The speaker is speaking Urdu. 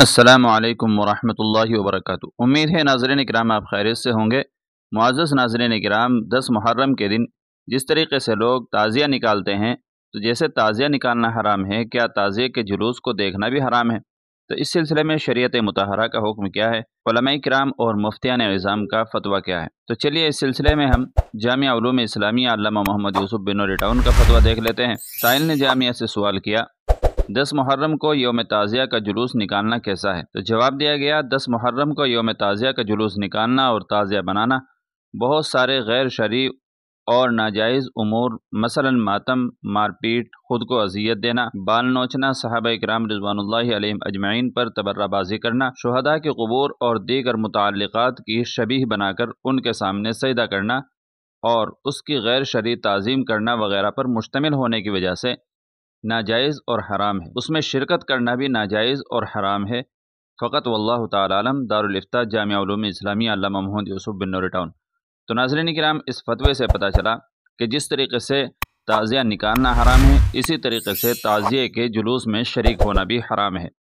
السلام علیکم ورحمۃ اللہ وبرکاتہ امید ہے ناظرین کرام آپ خیریت سے ہوں گے معزز ناظرین کرام دس محرم کے دن جس طریقے سے لوگ تعزیہ نکالتے ہیں تو جیسے تعزیہ نکالنا حرام ہے کیا تازیہ کے جلوس کو دیکھنا بھی حرام ہے تو اس سلسلے میں شریعت متحرہ کا حکم کیا ہے علماء کرام اور مفتیان نظام کا فتویٰ کیا ہے تو چلیے اس سلسلے میں ہم جامعہ علوم اسلامیہ علامہ محمد یوسف بن ریٹاؤن کا فتویٰ دیکھ لیتے ہیں ساحل نے جامعہ سے سوال کیا دس محرم کو یوم تعزیہ کا جلوس نکالنا کیسا ہے تو جواب دیا گیا دس محرم کو یوم تعزیہ کا جلوس نکالنا اور تعزیہ بنانا بہت سارے غیر شریع اور ناجائز امور مثلا ماتم مار پیٹ خود کو اذیت دینا بال نوچنا صحابہ اکرام رضوان اللہ علیہ اجمعین پر تبرہ بازی کرنا شہداء کے قبور اور دیگر متعلقات کی شبیہ بنا کر ان کے سامنے سیدہ کرنا اور اس کی غیر شرعی تعظیم کرنا وغیرہ پر مشتمل ہونے کی وجہ سے ناجائز اور حرام ہے اس میں شرکت کرنا بھی ناجائز اور حرام ہے فقط اللہ تعالیٰ عالم دارالفتہ جامعہ علوم اسلامیہ علامہ محمد یوسف بن ٹاؤن تو ناظرین کرام اس فتوے سے پتہ چلا کہ جس طریقے سے تعزیہ نکالنا حرام ہے اسی طریقے سے تعزیے کے جلوس میں شریک ہونا بھی حرام ہے